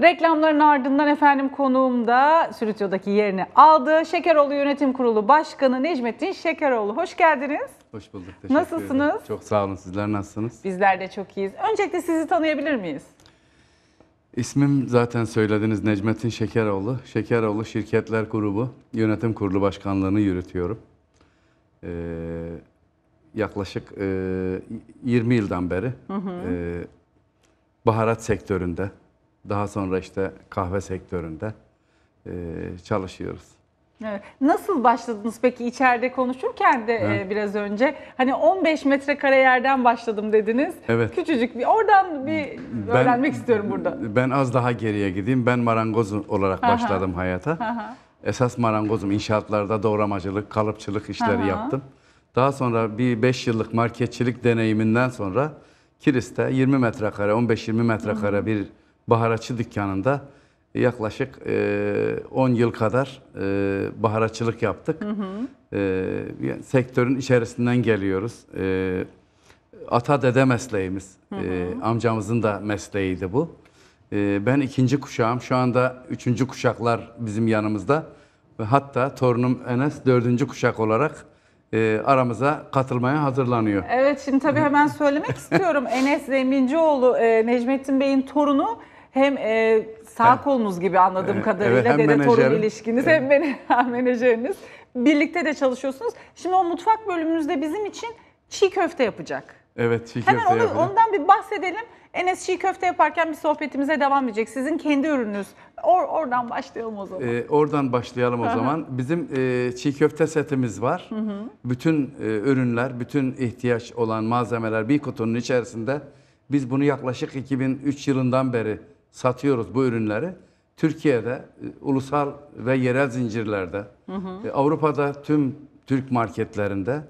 Reklamların ardından efendim konuğum da Sürütyo'daki yerini aldı. Şekeroğlu Yönetim Kurulu Başkanı Necmettin Şekeroğlu. Hoş geldiniz. Hoş bulduk. Teşekkür Nasılsınız? Ederim. Çok sağ olun. Sizler nasılsınız? Bizler de çok iyiyiz. Öncelikle sizi tanıyabilir miyiz? İsmim zaten söylediniz Necmettin Şekeroğlu. Şekeroğlu Şirketler Grubu Yönetim Kurulu Başkanlığı'nı yürütüyorum. Ee, yaklaşık e, 20 yıldan beri hı hı. E, baharat sektöründe daha sonra işte kahve sektöründe e, çalışıyoruz. Evet. Nasıl başladınız peki içeride konuşurken de evet. e, biraz önce hani 15 metrekare yerden başladım dediniz. Evet. Küçücük bir oradan bir ben, öğrenmek istiyorum burada. Ben az daha geriye gideyim. Ben marangoz olarak Aha. başladım hayata. Aha. Esas marangozum inşaatlarda doğramacılık, kalıpçılık işleri Aha. yaptım. Daha sonra bir 5 yıllık marketçilik deneyiminden sonra Kiriste 20 metrekare, 15-20 metrekare bir baharatçı dükkanında yaklaşık 10 e, yıl kadar e, baharatçılık yaptık. Hı hı. E, sektörün içerisinden geliyoruz. Ata dede mesleğimiz. Hı hı. Amcamızın da mesleğiydi bu. Ben ikinci kuşağım. Şu anda üçüncü kuşaklar bizim yanımızda. Hatta torunum Enes dördüncü kuşak olarak e, aramıza katılmaya hazırlanıyor. Evet şimdi tabii hemen söylemek istiyorum. Enes Zemincioğlu, e, Necmettin Bey'in torunu hem e, sağ Hem- kolunuz gibi anladığım Evet, kadarıyla hem dede torun ilişkiniz hem, hem menajeriniz. Birlikte de çalışıyorsunuz. Şimdi o mutfak bölümünüzde bizim için çiğ köfte yapacak. Evet çiğ Hemen köfte onu- ondan bir bahsedelim. Enes çiğ köfte yaparken bir sohbetimize devam edecek. Sizin kendi ürününüz. Or, oradan başlayalım o zaman. Ee, oradan başlayalım o zaman. Bizim e, çiğ köfte setimiz var. Bütün e, ürünler, bütün ihtiyaç olan malzemeler bir kutunun içerisinde. Biz bunu yaklaşık 2003 yılından beri satıyoruz bu ürünleri. Türkiye'de e, ulusal ve yerel zincirlerde, hı hı. E, Avrupa'da tüm Türk marketlerinde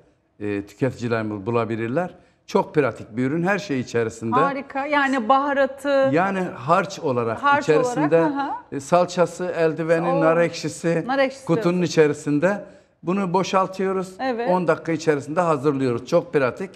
e, tüketicilerimiz bulabilirler. Çok pratik bir ürün. Her şey içerisinde. Harika. Yani baharatı. Yani harç olarak harç içerisinde olarak, e, salçası, eldiveni, nar, ekşisi, kutunun içerisinde. Bunu boşaltıyoruz. Evet. 10 dakika içerisinde hazırlıyoruz. Çok pratik.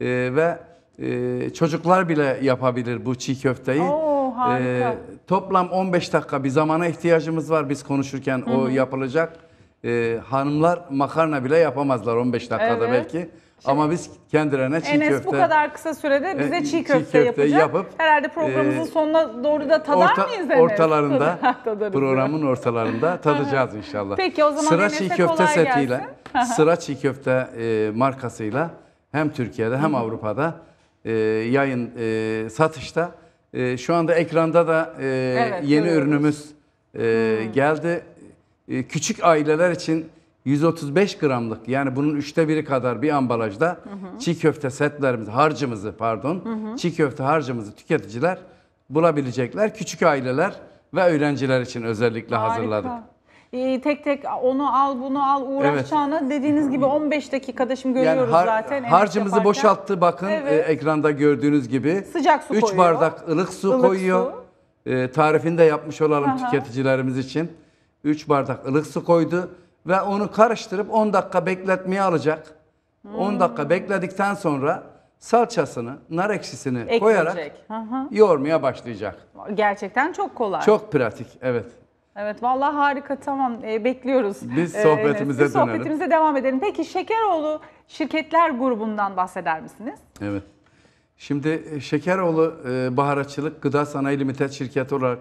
Ee, ve e, çocuklar bile yapabilir bu çiğ köfteyi. Oo harika. E, toplam 15 dakika bir zamana ihtiyacımız var biz konuşurken Hı -hı. o yapılacak. E, hanımlar makarna bile yapamazlar 15 dakikada evet. belki. Şimdi, Ama biz kendilerine çiğ Enes köfte... Enes bu kadar kısa sürede bize ee, çiğ köfte, çiğ köfte yapacak. Yapıp, Herhalde e, programımızın e, sonuna doğru da tadar orta, mıyız Enes? Ortalarında, programın ortalarında tadacağız inşallah. Peki o zaman sıra çiğ köfte setiyle, sıra çiğ köfte e, markasıyla hem Türkiye'de hem Avrupa'da e, yayın e, satışta e, şu anda ekranda da e, evet, yeni görüyoruz. ürünümüz e, hmm. geldi. E, küçük aileler için 135 gramlık yani bunun üçte biri kadar bir ambalajda hı hı. çiğ köfte setlerimizi, harcımızı pardon, hı hı. çiğ köfte harcımızı tüketiciler bulabilecekler. Küçük aileler ve öğrenciler için özellikle Harika. hazırladık. Ee, tek tek onu al bunu al uğraşacağına dediğiniz gibi 15 dakikada şimdi görüyoruz har- zaten. harcımızı yaparken. boşalttı bakın e, Evet. e, ekranda gördüğünüz gibi. Sıcak su 3 bardak ılık su Ilık koyuyor. E, tarifini de yapmış olalım Aha. tüketicilerimiz için. 3 bardak ılık su koydu ve onu karıştırıp 10 dakika bekletmeye alacak. 10 hmm. dakika bekledikten sonra salçasını, nar ekşisini Ekleyecek. koyarak Hı yoğurmaya başlayacak. Gerçekten çok kolay. Çok pratik evet. Evet vallahi harika tamam e, bekliyoruz. Biz ee, sohbetimize Biz dönelim. sohbetimize devam edelim. Peki Şekeroğlu şirketler grubundan bahseder misiniz? Evet. Şimdi e, Şekeroğlu e, Baharatçılık Gıda Sanayi Limited şirketi olarak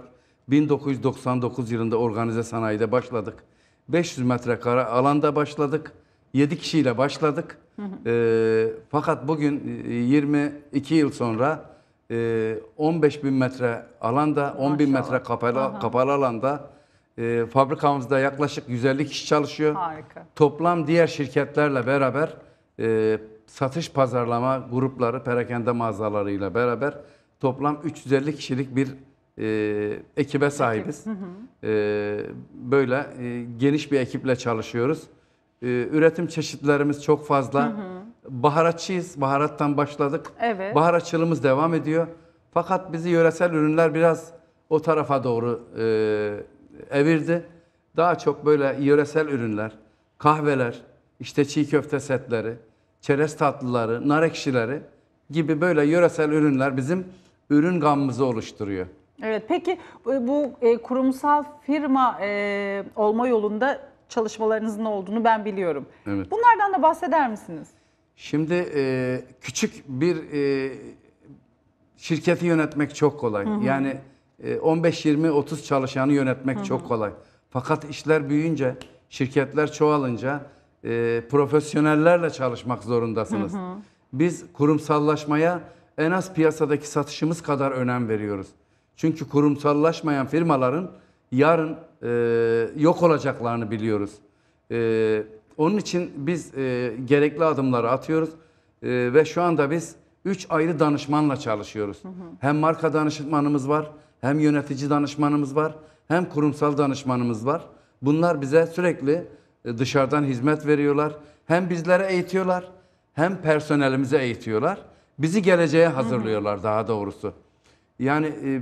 1999 yılında organize sanayide başladık. 500 metrekare alanda başladık. 7 kişiyle başladık. E, fakat bugün 22 e, yıl sonra e, 15 bin metre alanda, 10 bin metre kapalı, kapalı alanda e, fabrikamızda yaklaşık 150 kişi çalışıyor. Harika. Toplam diğer şirketlerle beraber e, satış pazarlama grupları, perakende mağazalarıyla beraber toplam 350 kişilik bir e, ekibe sahibiz. Hı hı. E, böyle e, geniş bir ekiple çalışıyoruz. E, üretim çeşitlerimiz çok fazla. Hı hı. Baharatçıyız. Baharattan başladık. Evet. Baharatçılığımız devam ediyor. Fakat bizi yöresel ürünler biraz o tarafa doğru e, evirdi. Daha çok böyle yöresel ürünler, kahveler, işte çiğ köfte setleri, çerez tatlıları, nar ekşileri gibi böyle yöresel ürünler bizim ürün gamımızı oluşturuyor. Evet peki e, bu e, kurumsal firma e, olma yolunda çalışmalarınızın olduğunu ben biliyorum. Evet. Bunlardan da bahseder misiniz? Şimdi küçük bir şirketi yönetmek çok kolay. Hı hı. Yani 15-20-30 ee, çalışanı yönetmek hı hı. çok kolay. Fakat işler büyüyünce, şirketler çoğalınca e, profesyonellerle çalışmak zorundasınız. Hı hı. Biz kurumsallaşmaya en az piyasadaki satışımız kadar önem veriyoruz. Çünkü kurumsallaşmayan firmaların yarın e, yok olacaklarını biliyoruz. E, onun için biz e, gerekli adımları atıyoruz e, ve şu anda biz 3 ayrı danışmanla çalışıyoruz. Hı hı. Hem marka danışmanımız var, hem yönetici danışmanımız var, hem kurumsal danışmanımız var. Bunlar bize sürekli e, dışarıdan hizmet veriyorlar. Hem bizlere eğitiyorlar, hem personelimize eğitiyorlar. Bizi geleceğe hazırlıyorlar daha doğrusu. Yani e,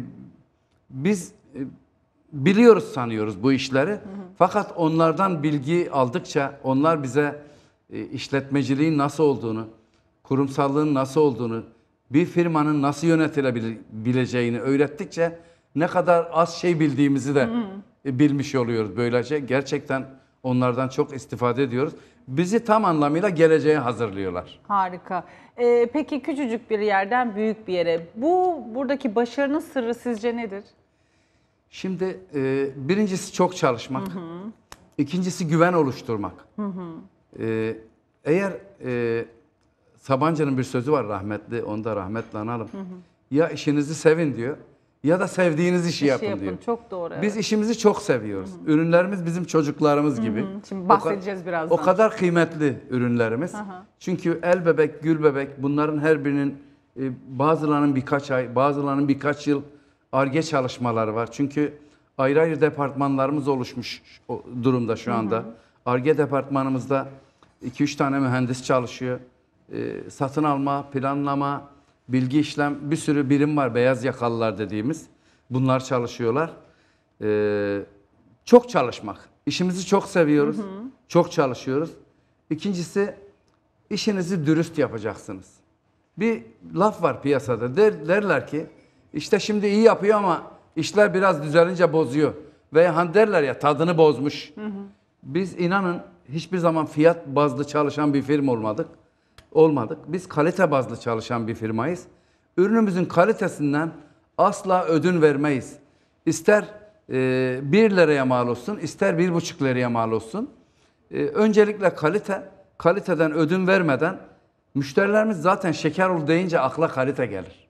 biz e, biliyoruz sanıyoruz bu işleri. Hı hı. Fakat onlardan bilgi aldıkça onlar bize e, işletmeciliğin nasıl olduğunu, kurumsallığın nasıl olduğunu, bir firmanın nasıl yönetilebileceğini öğrettikçe ne kadar az şey bildiğimizi de hmm. bilmiş oluyoruz böylece. Gerçekten onlardan çok istifade ediyoruz. Bizi tam anlamıyla geleceğe hazırlıyorlar. Harika. Ee, peki küçücük bir yerden büyük bir yere. Bu buradaki başarının sırrı sizce nedir? Şimdi e, birincisi çok çalışmak. Hı hı. İkincisi güven oluşturmak. Hı hı. E, eğer e, Sabancı'nın bir sözü var rahmetli, onu da rahmetle analım. Hı hı. Ya işinizi sevin diyor ya da sevdiğiniz işi, işi yapın, yapın diyor. Çok doğru. Evet. Biz işimizi çok seviyoruz. Hı hı. Ürünlerimiz bizim çocuklarımız gibi. Hı hı. Şimdi bahsedeceğiz biraz. O kadar kıymetli ürünlerimiz. Hı hı. Çünkü el bebek, gül bebek bunların her birinin e, bazılarının birkaç ay, bazılarının birkaç yıl ARGE çalışmaları var. Çünkü ayrı ayrı departmanlarımız oluşmuş durumda şu anda. ARGE departmanımızda 2-3 tane mühendis çalışıyor. Ee, satın alma, planlama, bilgi işlem bir sürü birim var beyaz yakalılar dediğimiz. Bunlar çalışıyorlar. Ee, çok çalışmak. İşimizi çok seviyoruz. Hı hı. Çok çalışıyoruz. İkincisi işinizi dürüst yapacaksınız. Bir laf var piyasada. Der, derler ki işte şimdi iyi yapıyor ama işler biraz düzelince bozuyor. ve hani derler ya tadını bozmuş. Hı hı. Biz inanın hiçbir zaman fiyat bazlı çalışan bir firma olmadık olmadık. Biz kalite bazlı çalışan bir firmayız. Ürünümüzün kalitesinden asla ödün vermeyiz. İster e, liraya mal olsun, ister 1,5 liraya mal olsun. E, öncelikle kalite, kaliteden ödün vermeden müşterilerimiz zaten şeker ol deyince akla kalite gelir.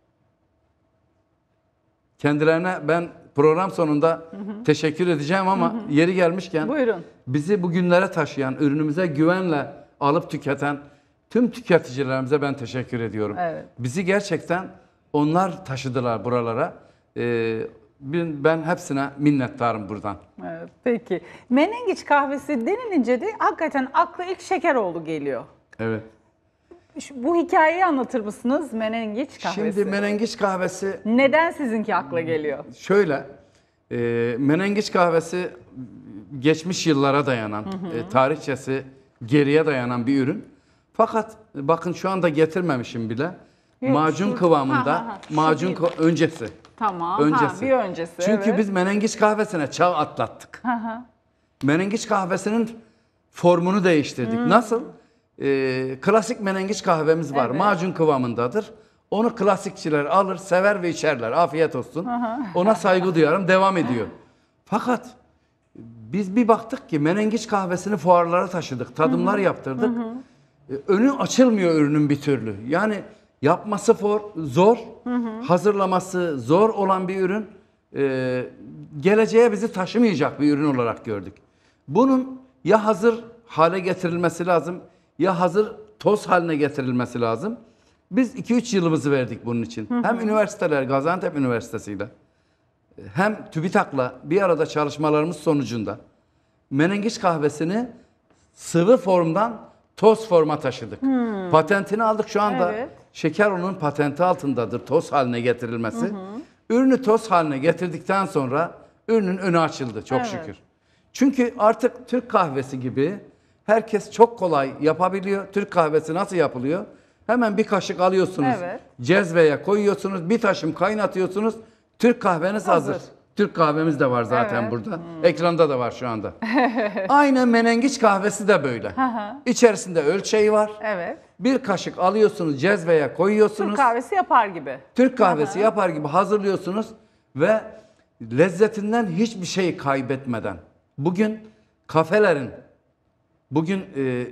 Kendilerine ben program sonunda hı hı. teşekkür edeceğim ama hı hı. yeri gelmişken Buyurun. bizi bugünlere taşıyan, ürünümüze güvenle alıp tüketen Tüm tüketicilerimize ben teşekkür ediyorum. Evet. Bizi gerçekten onlar taşıdılar buralara. Ee, ben hepsine minnettarım buradan. Evet, peki. Menengiç kahvesi denilince de hakikaten akla ilk şeker oldu geliyor. Evet. bu hikayeyi anlatır mısınız menengiç kahvesi? Şimdi menengiç kahvesi... Neden sizinki akla geliyor? Şöyle, e, menengiç kahvesi geçmiş yıllara dayanan, hı hı. E, tarihçesi geriye dayanan bir ürün. Fakat bakın şu anda getirmemişim bile. Yok, macun şu, kıvamında, ha, ha, macun kıv öncesi. Tamam, öncesi. Ha, bir öncesi. Çünkü evet. biz menengiç kahvesine çağ atlattık. Ha, Menengiç kahvesinin formunu değiştirdik. Hmm. Nasıl? Ee, klasik menengiç kahvemiz var. Evet. Macun kıvamındadır. Onu klasikçiler alır, sever ve içerler. Afiyet olsun. Ona saygı duyarım. Devam ediyor. Fakat biz bir baktık ki menengiç kahvesini fuarlara taşıdık. Tadımlar yaptırdık. E, önü açılmıyor ürünün bir türlü. Yani yapması for, zor, hı hı. hazırlaması zor olan bir ürün e, geleceğe bizi taşımayacak bir ürün olarak gördük. Bunun ya hazır hale getirilmesi lazım ya hazır toz haline getirilmesi lazım. Biz 2-3 yılımızı verdik bunun için. Hı hı. Hem üniversiteler Gaziantep Üniversitesi ile hem TÜBİTAK'la bir arada çalışmalarımız sonucunda menengiç kahvesini sıvı formdan Toz forma taşıdık. Hmm. Patentini aldık şu anda. Evet. Şeker onun patenti altındadır toz haline getirilmesi. Hı hı. Ürünü toz haline getirdikten sonra ürünün önü açıldı çok evet. şükür. Çünkü artık Türk kahvesi gibi herkes çok kolay yapabiliyor. Türk kahvesi nasıl yapılıyor? Hemen bir kaşık alıyorsunuz. Evet. Cezveye koyuyorsunuz. Bir taşım kaynatıyorsunuz. Türk kahveniz hazır. hazır. Türk kahvemiz de var zaten evet. burada. Hmm. Ekranda da var şu anda. Aynı menengiç kahvesi de böyle. İçerisinde ölçeği var. Evet. Bir kaşık alıyorsunuz cezveye koyuyorsunuz. Türk kahvesi yapar gibi. Türk kahvesi yapar gibi hazırlıyorsunuz ve lezzetinden hiçbir şey kaybetmeden. Bugün kafelerin, bugün e,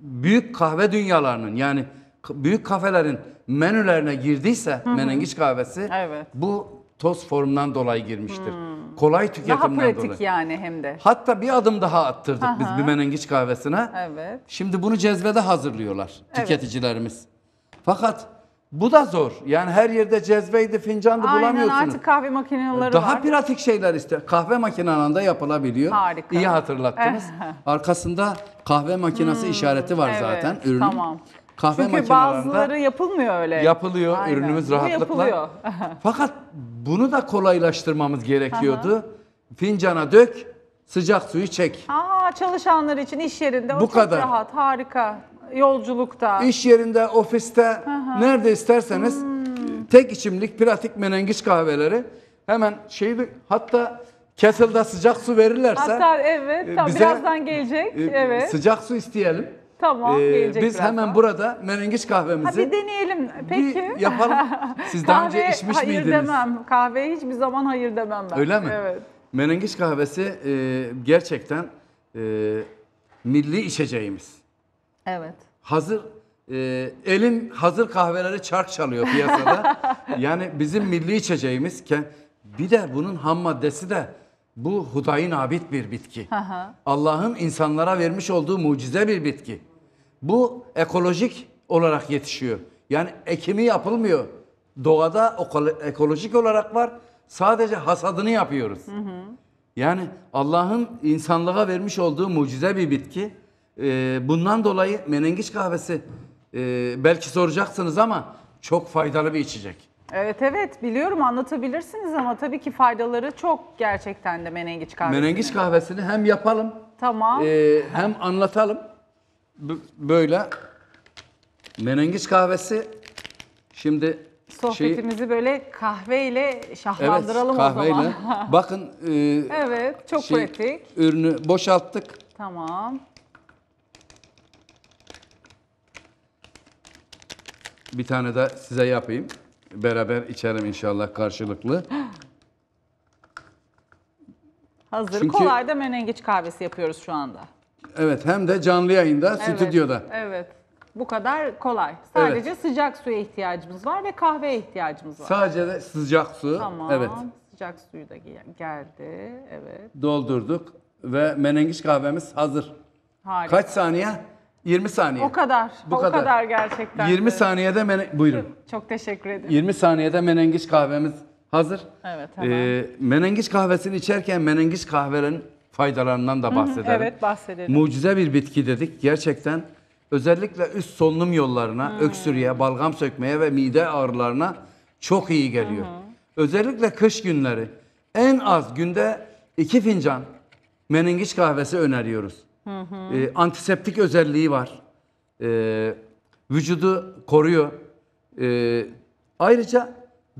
büyük kahve dünyalarının yani büyük kafelerin menülerine girdiyse Hı -hı. menengiç kahvesi evet. bu toz formdan dolayı girmiştir. Hmm. Kolay tüketimden dolayı. Daha pratik dolayı. yani hem de. Hatta bir adım daha attırdık Aha. biz bimenengiç kahvesine. Evet. Şimdi bunu cezvede hazırlıyorlar evet. tüketicilerimiz. Fakat bu da zor. Yani her yerde cezveydi, fincandı Aynen, bulamıyorsunuz. Aynen artık kahve makineleri Daha var. Daha pratik şeyler işte. Kahve makinelerinde yapılabiliyor. Harika. İyi hatırlattınız. Eh. Arkasında kahve makinesi hmm, işareti var evet, zaten ürünün. Tamam. Kahve Çünkü bazıları yapılmıyor öyle. yapılıyor, Aynen. ürünümüz Bu rahatlıkla. yapılıyor. Fakat bunu da kolaylaştırmamız gerekiyordu. Fincana dök, sıcak suyu çek. Aa çalışanlar için iş yerinde o Bu çok kadar. rahat, harika. Yolculukta. İş yerinde, ofiste, nerede isterseniz hmm. tek içimlik pratik menengiç kahveleri hemen şeydi hatta kettle'da sıcak su verirlerse Hatta evet, e, tam bize- birazdan gelecek. E, evet. sıcak su isteyelim. Tamam, ee, gelecek Biz birazdan. hemen burada merengiç kahvemizi Ha, bir deneyelim. Peki. bir yapalım. Siz daha önce içmiş hayır miydiniz? demem. Kahveye hiçbir zaman hayır demem ben. Öyle mi? Evet. Menengiç kahvesi e, gerçekten e, milli içeceğimiz. Evet. Hazır e, elin hazır kahveleri çark çalıyor piyasada. yani bizim milli içeceğimizken bir de bunun ham maddesi de bu hudayin abit bir bitki. Allah'ın insanlara vermiş olduğu mucize bir bitki. Bu ekolojik olarak yetişiyor. Yani ekimi yapılmıyor. Doğada ekolojik olarak var. Sadece hasadını yapıyoruz. Hı hı. Yani Allah'ın insanlığa vermiş olduğu mucize bir bitki. Ee, bundan dolayı menengiç kahvesi e, belki soracaksınız ama çok faydalı bir içecek. Evet evet biliyorum anlatabilirsiniz ama tabii ki faydaları çok gerçekten de menengiç kahvesi. Menengiç kahvesini hem yapalım tamam. e, hem anlatalım böyle menengiç kahvesi şimdi Sohbetimizi şeyi, böyle kahveyle şahlandıralım evet, kahveyle. o zaman. Bakın e, evet çok şey, pratik. Ürünü boşalttık. Tamam. Bir tane de size yapayım. Beraber içerim inşallah karşılıklı. Hazır Çünkü, kolay da menengiç kahvesi yapıyoruz şu anda. Evet hem de canlı yayında Evet, stüdyoda. Evet. Bu kadar kolay. Sadece sıcak suya ihtiyacımız var ve kahveye ihtiyacımız var. Sadece de sıcak su. tamam. Evet. Sıcak suyu da geldi. Evet. Doldurduk ve menengiç kahvemiz hazır. Harika. Kaç saniye? 20 saniye. O kadar. Bu o kadar. kadar. gerçekten. 20 Evet. saniyede mene- buyurun. Çok teşekkür ederim. 20 saniyede menengiç kahvemiz hazır. Evet, ee, hemen. Ee, menengiç kahvesini içerken menengiç kahvenin faydalarından da bahsedelim. Hı evet bahsedelim. Mucize bir bitki dedik. Gerçekten özellikle üst solunum yollarına, hı. öksürüğe, balgam sökmeye ve mide ağrılarına çok iyi geliyor. Hı hı. Özellikle kış günleri en az günde iki fincan menengiç kahvesi öneriyoruz. Hı hı. Ee, antiseptik özelliği var. Ee, vücudu koruyor. Ee, ayrıca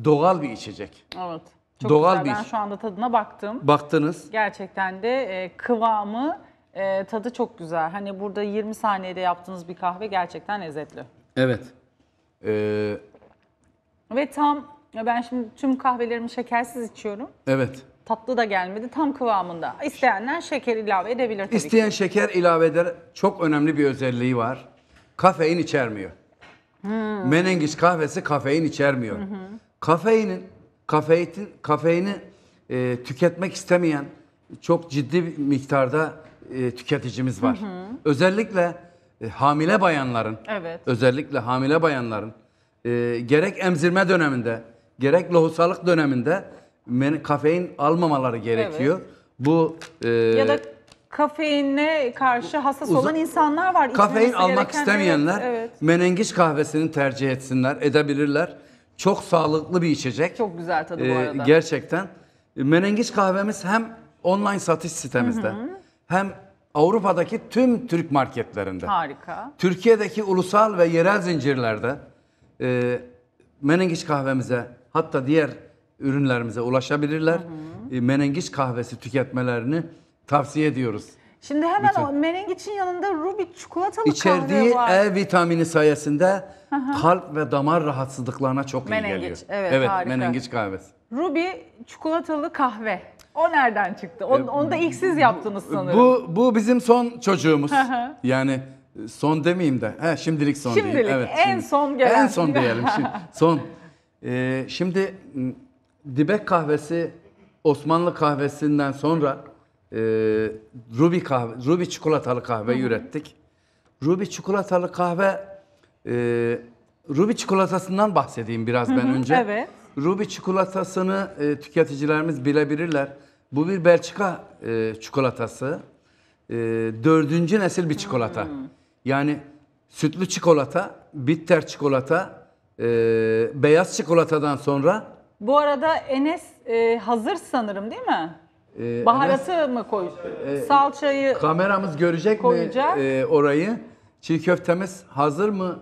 doğal bir içecek. Evet. Çok Doğal güzel. bir Ben şu anda tadına baktım. Baktınız. Gerçekten de e, kıvamı, e, tadı çok güzel. Hani burada 20 saniyede yaptığınız bir kahve gerçekten lezzetli. Evet. Ee, Ve tam ben şimdi tüm kahvelerimi şekersiz içiyorum. evet. Tatlı da gelmedi. Tam kıvamında. İsteyenler şeker ilave edebilir tabii ki. İsteyen şeker ilave eder. Çok önemli bir özelliği var. Kafein içermiyor. Hmm. Menengiç kahvesi kafein içermiyor. Kafeinin Kafein, kafeini e, tüketmek istemeyen çok ciddi bir miktarda e, tüketicimiz var. Hı hı. Özellikle e, hamile bayanların, evet. özellikle hamile bayanların e, gerek emzirme döneminde, gerek lohusalık döneminde men, kafein almamaları gerekiyor. Evet. Bu e, ya da kafeine karşı hassas olan insanlar var. Kafein almak istemeyenler evet, evet. menengiç kahvesini tercih etsinler, edebilirler. Çok sağlıklı bir içecek. Çok güzel tadı bu ee, arada. Gerçekten. Ee, menengiç kahvemiz hem online satış sitemizde hem Avrupa'daki tüm Türk marketlerinde. Harika. Türkiye'deki ulusal ve yerel zincirlerde e, menengiç kahvemize hatta diğer ürünlerimize ulaşabilirler. Hı hı. E, menengiç kahvesi tüketmelerini tavsiye ediyoruz. Şimdi hemen Lütfen. o menengitin yanında Ruby çikolatalı İçerdiği kahve var. E vitamini sayesinde kalp ve damar rahatsızlıklarına çok menengiç, iyi geliyor. Evet, evet menengiç kahvesi. Ruby çikolatalı kahve. O nereden çıktı? Onu, ee, onu da ilk siz yaptınız sanırım. Bu, bu bizim son çocuğumuz. yani e, son demeyeyim de. He, şimdilik son şimdilik, diyeyim. Evet, en şimdi, son gelen. En son diyelim. Şimdi, son. Ee, şimdi dibek kahvesi Osmanlı kahvesinden sonra e, Ruby kahve, Ruby çikolatalı kahve Hı-hı. ürettik. Ruby çikolatalı kahve e, Ruby çikolatasından bahsedeyim biraz Hı-hı. ben önce. Evet. Ruby çikolatasını e, tüketicilerimiz bilebilirler. Bu bir Belçika e, çikolatası. E, dördüncü nesil bir çikolata. Hı-hı. Yani sütlü çikolata, bitter çikolata, e, beyaz çikolatadan sonra. Bu arada Enes e, hazır sanırım değil mi? Ee, Baharatı Enes, mı koy? E, salçayı Kameramız görecek koyacağız. mi e, orayı? Çiğ köftemiz hazır mı?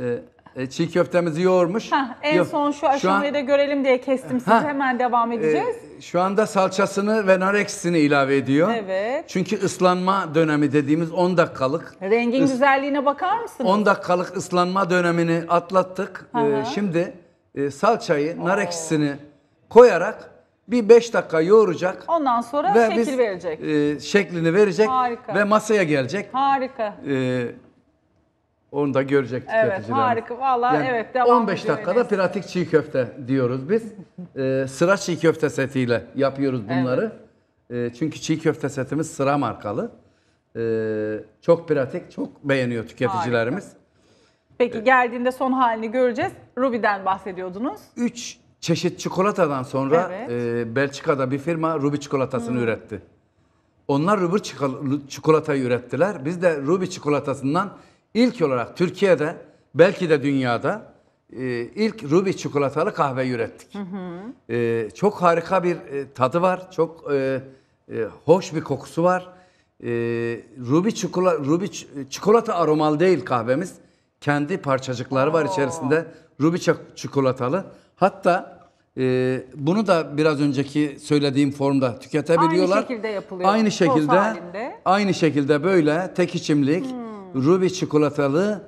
E, e, çiğ köftemizi yoğurmuş. Heh, en Yo- son şu aşamayı an- da görelim diye kestim Siz Heh. Hemen devam e, edeceğiz. E, şu anda salçasını ve nar ekşisini ilave ediyor. Evet. Çünkü ıslanma dönemi dediğimiz 10 dakikalık. Rengin güzelliğine bakar mısınız? 10 dakikalık ıslanma dönemini atlattık. Ee, Aha. şimdi e, salçayı, nar ekşisini koyarak bir 5 dakika yoğuracak. Ondan sonra şekil biz, verecek. E, şeklini verecek Harika. ve masaya gelecek. Harika. E, onu da görecek Evet harika valla Yani evet devam 15 dakikada pratik çiğ köfte diyoruz biz. Ee, sıra çiğ köfte setiyle yapıyoruz bunları. Ee, çünkü çiğ köfte setimiz sıra markalı. Ee, çok pratik, çok beğeniyor tüketicilerimiz. Peki e, geldiğinde son halini göreceğiz. Ruby'den bahsediyordunuz. 3 çeşit çikolatadan sonra Evet. e, Belçika'da bir firma Ruby çikolatasını hmm. üretti. Onlar Ruby çikolatayı ürettiler. Biz de Ruby çikolatasından ilk olarak Türkiye'de belki de dünyada e, ilk Ruby çikolatalı kahve ürettik. E, çok harika bir e, tadı var. Çok e, e, hoş bir kokusu var. E, Ruby, çikola, Ruby e, çikolata aromalı değil kahvemiz. Kendi parçacıkları var içerisinde. Ruby çak- çikolatalı. Hatta e, bunu da biraz önceki söylediğim formda tüketebiliyorlar. Aynı şekilde yapılıyor. Aynı şekilde aynı şekilde böyle tek içimlik hmm. Ruby çikolatalı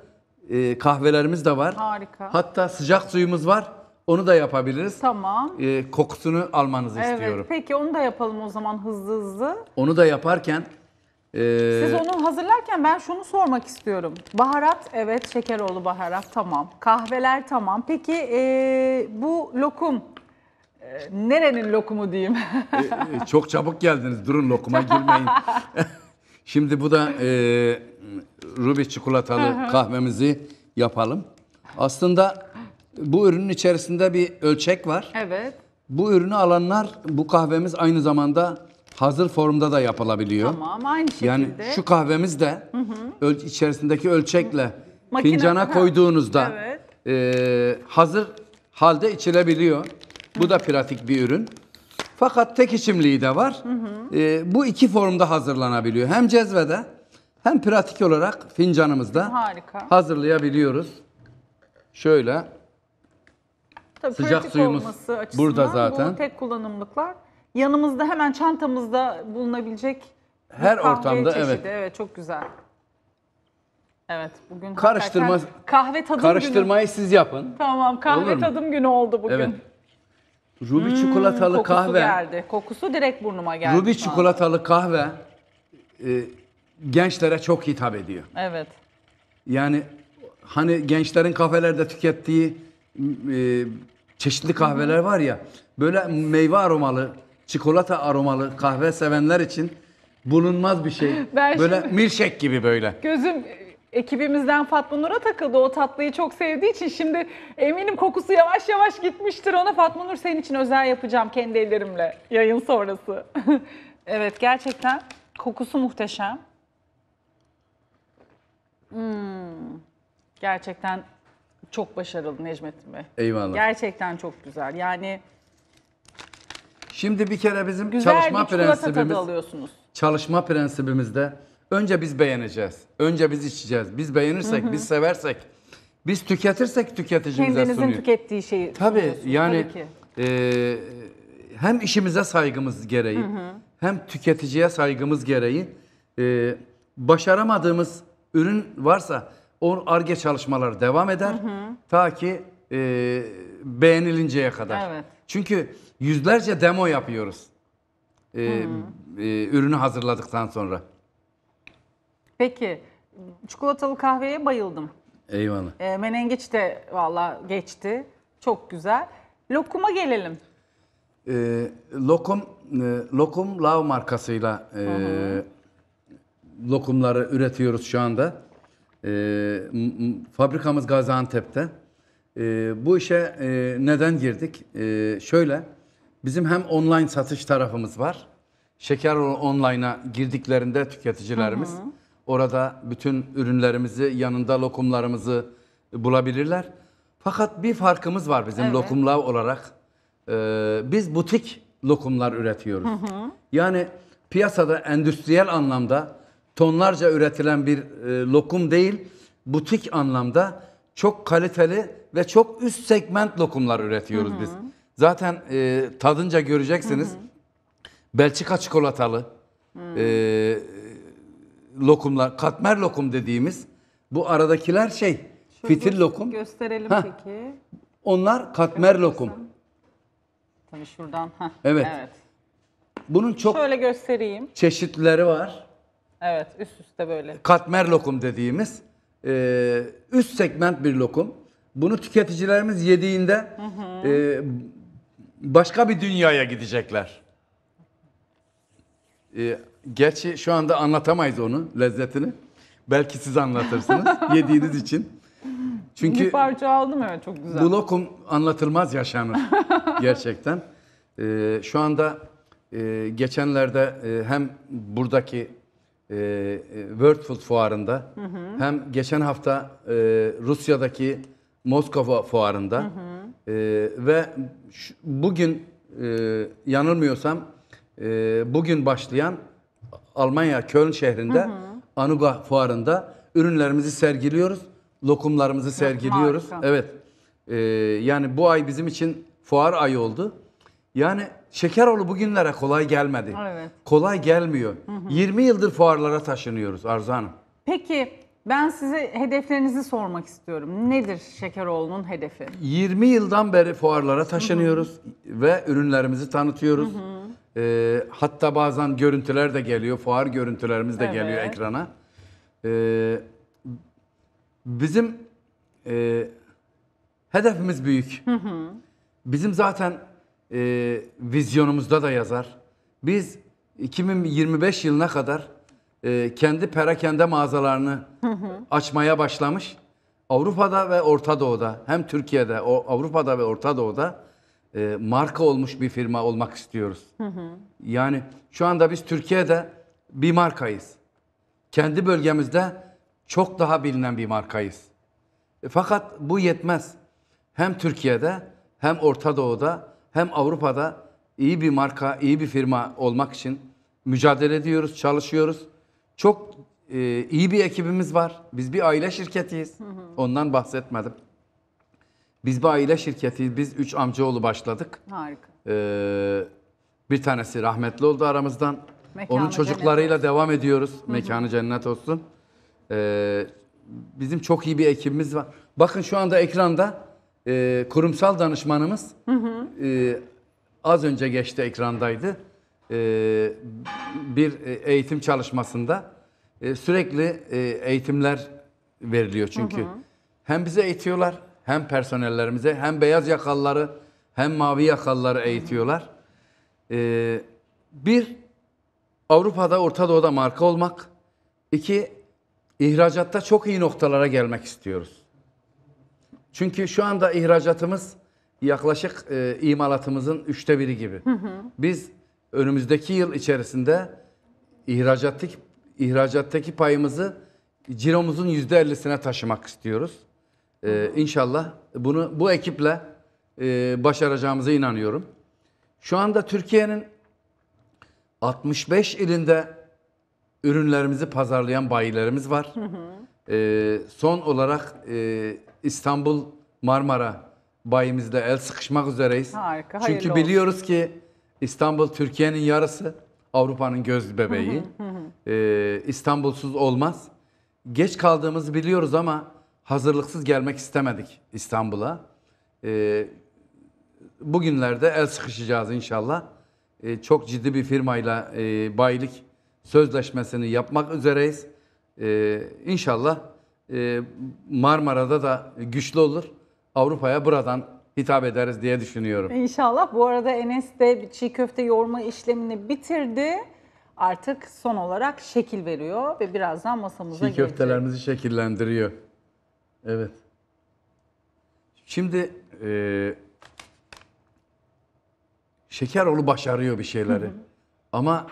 e, kahvelerimiz de var. Harika. Hatta sıcak suyumuz var. Onu da yapabiliriz. Tamam. E, kokusunu almanızı evet, istiyorum. Evet. Peki onu da yapalım o zaman hızlı hızlı. Onu da yaparken ee, Siz onu hazırlarken ben şunu sormak istiyorum. Baharat evet şekeroğlu baharat tamam. Kahveler tamam. Peki ee, bu lokum e, nerenin lokumu diyeyim? e, e, çok çabuk geldiniz. Durun lokuma girmeyin. Şimdi bu da e, Ruby çikolatalı kahvemizi yapalım. Aslında bu ürünün içerisinde bir ölçek var. Evet. Bu ürünü alanlar bu kahvemiz aynı zamanda hazır formda da yapılabiliyor. Tamam aynı şekilde. Yani şu kahvemiz de öl- içerisindeki ölçekle Makine- fincana koyduğunuzda Evet. e, hazır halde içilebiliyor. Bu da pratik bir ürün. Fakat tek içimliği de var. E, bu iki formda hazırlanabiliyor. Hem cezvede hem pratik olarak fincanımızda Harika. hazırlayabiliyoruz. Şöyle Tabii Sıcak suyumuz olması burada zaten. bu tek kullanımlıklar yanımızda hemen çantamızda bulunabilecek Her kahve ortamda, çeşidi. evet. Evet çok güzel. Evet bugün Karıştırma- kahve tadım günü. Karıştırmayı siz yapın. Tamam kahve tadım günü oldu bugün. Evet. Ruby hmm, çikolatalı Kokusu kahve. geldi. Kokusu direkt burnuma geldi. Ruby şu an. çikolatalı kahve e, gençlere çok hitap ediyor. Evet. Yani hani gençlerin kafelerde tükettiği e, çeşitli kahveler var ya böyle meyve aromalı çikolata aromalı kahve sevenler için bulunmaz bir şey. Ben böyle şimdi... milkshake gibi böyle. Gözüm ekibimizden Fatma Nur'a takıldı. O tatlıyı çok sevdiği için şimdi eminim kokusu yavaş yavaş gitmiştir ona. Fatma Nur senin için özel yapacağım kendi ellerimle yayın sonrası. evet gerçekten kokusu muhteşem. Hmm, gerçekten çok başarılı Necmettin Bey. Eyvallah. Gerçekten çok güzel. Yani Şimdi bir kere bizim Güzel çalışma bir prensibimiz alıyorsunuz. çalışma prensibimizde önce biz beğeneceğiz. Önce biz içeceğiz. Biz beğenirsek, biz seversek, biz tüketirsek tüketicimize Kendinizin sunuyor. tükettiği şeyi Tabii yani ki. e, hem işimize saygımız gereği hem tüketiciye saygımız gereği e, başaramadığımız ürün varsa o ARGE çalışmalar devam eder. Ta ki e, beğenilinceye kadar. Evet. Çünkü yüzlerce demo yapıyoruz. E, e, ürünü hazırladıktan sonra. Peki çikolatalı kahveye bayıldım. Eyvallah. E, ee, menengeç de valla geçti. Çok güzel. Lokuma gelelim. E, lokum e, Lokum Love markasıyla e, lokumları üretiyoruz şu anda. E, fabrikamız Gaziantep'te. E, bu işe e, neden girdik? E, şöyle Bizim hem online satış tarafımız var. Şeker online'a girdiklerinde tüketicilerimiz hı hı. orada bütün ürünlerimizi, yanında lokumlarımızı bulabilirler. Fakat bir farkımız var bizim evet. lokumlav olarak. Ee, biz butik lokumlar üretiyoruz. Hı hı. Yani piyasada endüstriyel anlamda tonlarca üretilen bir e, lokum değil, butik anlamda çok kaliteli ve çok üst segment lokumlar üretiyoruz hı hı. biz. Zaten e, tadınca göreceksiniz. Hı hı. Belçika çikolatalı e, lokumlar, katmer lokum dediğimiz bu aradakiler şey Şöyle fitil lokum. Gösterelim ha. peki. Onlar katmer lokum. Tabii şuradan. Heh. Evet. evet. Bunun çok Şöyle göstereyim. çeşitleri var. Evet üst üste böyle. Katmer lokum dediğimiz e, üst segment bir lokum. Bunu tüketicilerimiz yediğinde hı hı. E, başka bir dünyaya gidecekler. Ee, gerçi şu anda anlatamayız onu, lezzetini. Belki siz anlatırsınız yediğiniz için. Çünkü bir parça aldım evet çok güzel. Bu lokum anlatılmaz yaşanır gerçekten. Ee, şu anda e, geçenlerde e, hem buradaki e, e World Food Fuarı'nda hı hı. hem geçen hafta e, Rusya'daki Moskova Fuarı'nda hı hı e, ve bugün e, yanılmıyorsam e, bugün başlayan Almanya Köln şehrinde hı hı. Anuga fuarında ürünlerimizi sergiliyoruz. Lokumlarımızı sergiliyoruz. Harika. Evet. E, yani bu ay bizim için fuar ayı oldu. Yani Şekeroğlu bugünlere kolay gelmedi. Evet. Kolay gelmiyor. Hı hı. 20 yıldır fuarlara taşınıyoruz Arzu Hanım. Peki ben size hedeflerinizi sormak istiyorum. Nedir Şekeroğlu'nun hedefi? 20 yıldan beri fuarlara taşınıyoruz ve ürünlerimizi tanıtıyoruz. Ee, hatta bazen görüntüler de geliyor, fuar görüntülerimiz de Evet. geliyor ekrana. Ee, bizim e, hedefimiz büyük. Bizim zaten e, vizyonumuzda da yazar. Biz 2025 yılına kadar e, kendi perakende mağazalarını açmaya başlamış. Avrupa'da ve Orta Doğu'da hem Türkiye'de o Avrupa'da ve Orta Doğu'da e, marka olmuş bir firma olmak istiyoruz. yani şu anda biz Türkiye'de bir markayız. Kendi bölgemizde çok daha bilinen bir markayız. E, fakat bu yetmez. Hem Türkiye'de hem Orta Doğu'da hem Avrupa'da iyi bir marka, iyi bir firma olmak için mücadele ediyoruz, çalışıyoruz. Çok e, iyi bir ekibimiz var. Biz bir aile şirketiyiz. Hı hı. Ondan bahsetmedim. Biz bir aile şirketiyiz. Biz üç amcaoğlu başladık. Harika. Ee, bir tanesi rahmetli oldu aramızdan. Mekanı Onun çocuklarıyla devam ediyoruz. Hı hı. Mekanı cennet olsun. Ee, bizim çok iyi bir ekibimiz var. Bakın şu anda ekranda e, kurumsal danışmanımız hı hı. E, az önce geçti ekrandaydı. E, bir eğitim çalışmasında e, sürekli e, eğitimler veriliyor çünkü. Hı hı. Hem bize eğitiyorlar hem personellerimize hem beyaz yakalıları hem mavi yakalıları eğitiyorlar. Bir Avrupa'da Orta Doğu'da marka olmak. iki ihracatta çok iyi noktalara gelmek istiyoruz. Çünkü şu anda ihracatımız yaklaşık e, imalatımızın üçte biri gibi. Hı hı. Biz önümüzdeki yıl içerisinde ihracattaki, ihracattaki payımızı ciromuzun yüzde ellisine taşımak istiyoruz. Ee, inşallah bunu bu ekiple e, başaracağımıza inanıyorum. Şu anda Türkiye'nin 65 ilinde ürünlerimizi pazarlayan bayilerimiz var. Hı ee, son olarak e, İstanbul Marmara bayimizle el sıkışmak üzereyiz. Harika, Çünkü biliyoruz olsun. ki İstanbul Türkiye'nin yarısı, Avrupa'nın göz bebeği. ee, İstanbulsuz olmaz. Geç kaldığımızı biliyoruz ama hazırlıksız gelmek istemedik İstanbul'a. Ee, bugünlerde el sıkışacağız inşallah. Ee, çok ciddi bir firmayla e, bayilik sözleşmesini yapmak üzereyiz. Ee, inşallah e, Marmara'da da güçlü olur. Avrupa'ya buradan hitap ederiz diye düşünüyorum. İnşallah. Bu arada Enes de çiğ köfte yoğurma işlemini bitirdi. Artık son olarak şekil veriyor ve birazdan masamıza Çiğ gelecek. köftelerimizi şekillendiriyor. Evet. Şimdi e, Şekeroğlu başarıyor bir şeyleri. Ama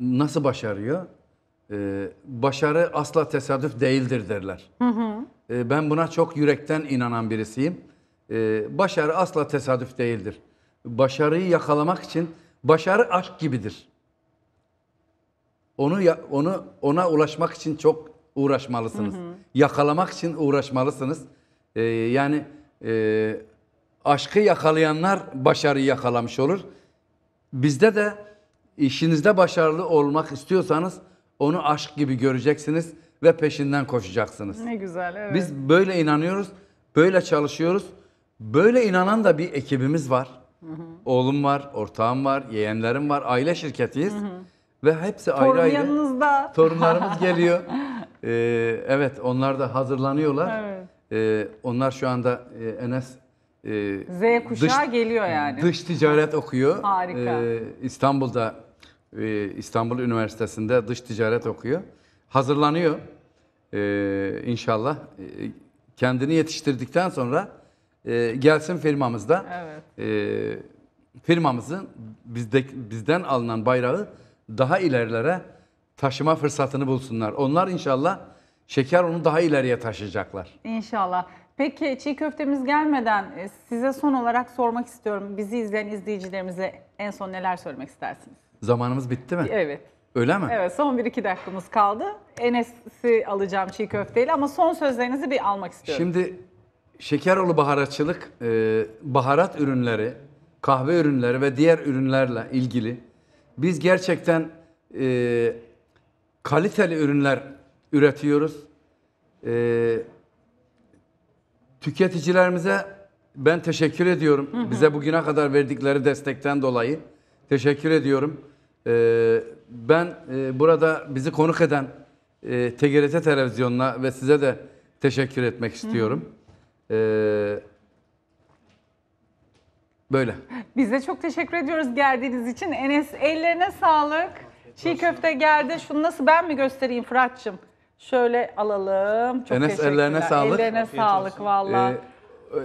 nasıl başarıyor? Ee, başarı asla tesadüf değildir derler. Hı hı. Ee, ben buna çok yürekten inanan birisiyim e, başarı asla tesadüf değildir. Başarıyı yakalamak için başarı aşk gibidir. Onu onu ona ulaşmak için çok uğraşmalısınız. Hı hı. Yakalamak için uğraşmalısınız. E, yani e, aşkı yakalayanlar başarıyı yakalamış olur. Bizde de işinizde başarılı olmak istiyorsanız onu aşk gibi göreceksiniz ve peşinden koşacaksınız. Ne güzel evet. Biz böyle inanıyoruz, böyle çalışıyoruz. Böyle inanan da bir ekibimiz var. Hı hı. Oğlum var, ortağım var, yeğenlerim var. Aile şirketiyiz. Hı hı. Ve hepsi Torun ayrı ayrı. yanınızda. Torunlarımız geliyor. Ee, evet onlar da hazırlanıyorlar. Evet. Ee, onlar şu anda e, Enes e, Z kuşağı dış, geliyor yani. Dış ticaret okuyor. Harika. Ee, İstanbul'da e, İstanbul Üniversitesi'nde dış ticaret okuyor. Hazırlanıyor. Ee, inşallah e, kendini yetiştirdikten sonra e, gelsin firmamızda. Evet. E, firmamızın bizde, bizden alınan bayrağı daha ilerlere taşıma fırsatını bulsunlar. Onlar inşallah şeker onu daha ileriye taşıyacaklar. İnşallah. Peki çiğ köftemiz gelmeden e, size son olarak sormak istiyorum. Bizi izleyen izleyicilerimize en son neler söylemek istersiniz? Zamanımız bitti mi? Evet. Öyle mi? Evet son 1-2 dakikamız kaldı. Enes'i alacağım çiğ köfteyle ama son sözlerinizi bir almak istiyorum. Şimdi Şekeroğlu baharatçılık e, baharat ürünleri, kahve ürünleri ve diğer ürünlerle ilgili biz gerçekten e, kaliteli ürünler üretiyoruz. E, tüketicilerimize ben teşekkür ediyorum. Hı hı. Bize bugüne kadar verdikleri destekten dolayı teşekkür ediyorum. E, ben e, burada bizi konuk eden e, TGRT televizyonuna ve size de teşekkür etmek istiyorum. Hı hı. Ee, böyle. Biz de çok teşekkür ediyoruz geldiğiniz için. Enes ellerine sağlık. Çiğ köfte geldi. Şunu nasıl ben mi göstereyim Fırat'cığım? Şöyle alalım. Çok Enes teşekkürler. ellerine sağlık. Ellerine Afiyet sağlık olsun. valla.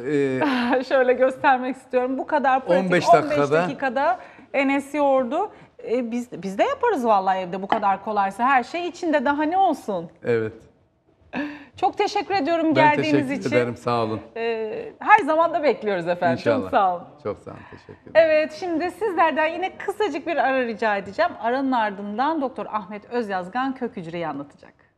Ee, e, Şöyle göstermek istiyorum. Bu kadar pratik. 15 dakikada, 15 dakikada Enes yoğurdu. E, biz, biz de yaparız vallahi evde bu kadar kolaysa. Her şey içinde daha ne olsun? Evet. Çok teşekkür ediyorum geldiğiniz için. Ben teşekkür ederim sağ olun. Ee, her zaman da bekliyoruz efendim. İnşallah. Çok sağ olun. Çok sağ olun teşekkür ederim. Evet şimdi sizlerden yine kısacık bir ara rica edeceğim. Aranın ardından Doktor Ahmet Özyazgan kök hücreyi anlatacak.